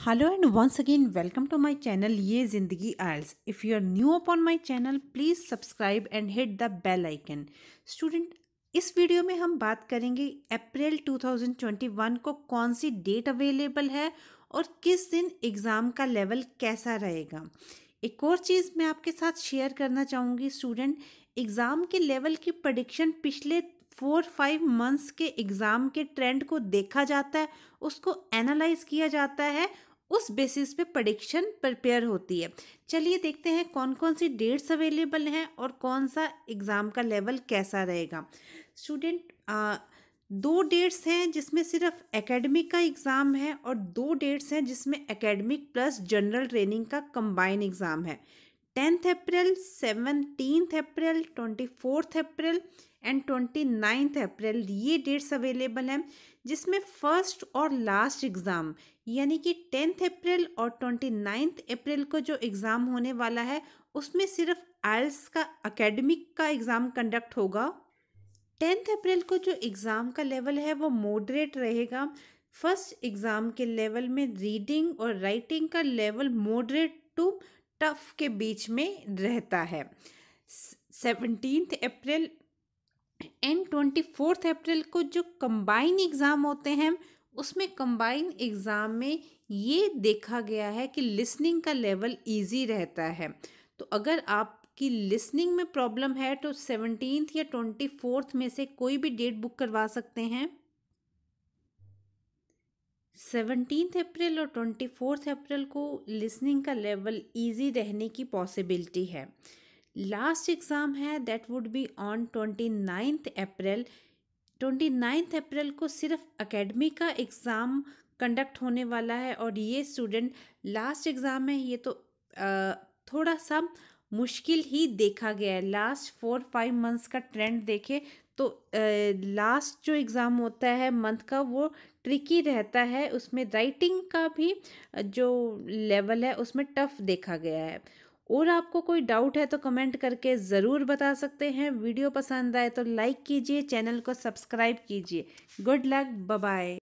hello and once again welcome to my channel ये जिंदगी IELTS if you are new upon my channel please subscribe and hit the bell icon student इस video में हम बात करेंगे अप्रैल 2021 को कौन सी डेट अवेलेबल है और किस दिन एग्ज़ाम का लेवल कैसा रहेगा एक और चीज़ मैं आपके साथ शेयर करना चाहूँगी स्टूडेंट एग्ज़ाम के लेवल की प्रडिक्शन पिछले फोर फाइव मंथ्स के एग्ज़ाम के ट्रेंड को देखा जाता है उसको एनालाइज किया जाता है उस बेसिस पे प्रडिक्शन प्रिपेयर होती है चलिए देखते हैं कौन कौन सी डेट्स अवेलेबल हैं और कौन सा एग्ज़ाम का लेवल कैसा रहेगा स्टूडेंट दो डेट्स हैं जिसमें सिर्फ एकेडमिक का एग्ज़ाम है और दो डेट्स हैं जिसमें एकेडमिक प्लस जनरल ट्रेनिंग का कंबाइन एग्ज़ाम है tenth April seventeenth April twenty fourth April and twenty ninth April ये डेट्स अवेलेबल हैं जिसमें फर्स्ट और लास्ट एग्ज़ाम यानी कि टेंथ अप्रैल और ट्वेंटी नाइन्थ अप्रैल को जो एग्ज़ाम होने वाला है उसमें सिर्फ आयल्स का अकेडमिक का एग्ज़ाम कंडक्ट होगा टेंथ अप्रैल को जो एग्ज़ाम का लेवल है वो मॉडरेट रहेगा फर्स्ट एग्ज़ाम के लेवल में रीडिंग और राइटिंग का लेवल मॉडरेट टू टफ के बीच में रहता है seventeen April and twenty fourth April को जो कंबाइन एग्ज़ाम होते हैं उसमें कंबाइन एग्ज़ाम में ये देखा गया है कि लिसनिंग का लेवल ईजी रहता है तो अगर आपकी लिसनिंग में प्रॉब्लम है तो सेवनटीन या ट्वेंटी फोर्थ में से कोई भी डेट बुक करवा सकते हैं सेवनटीन अप्रैल और ट्वेंटी फोर्थ अप्रैल को लिसनिंग का लेवल इजी रहने की पॉसिबिलिटी है लास्ट एग्ज़ाम है that would be on twenty ninth April twenty ninth April को सिर्फ अकेडमी का एग्ज़ाम कंडक्ट होने वाला है और ये स्टूडेंट लास्ट एग्ज़ाम है ये तो आ, थोड़ा सा मुश्किल ही देखा गया है लास्ट फोर फाइव मंथ्स का ट्रेंड देखे तो लास्ट जो एग्ज़ाम होता है मंथ का वो ट्रिकी रहता है उसमें राइटिंग का भी जो लेवल है उसमें टफ देखा गया है और आपको कोई डाउट है तो कमेंट करके ज़रूर बता सकते हैं वीडियो पसंद आए तो लाइक कीजिए चैनल को सब्सक्राइब कीजिए गुड लक बाय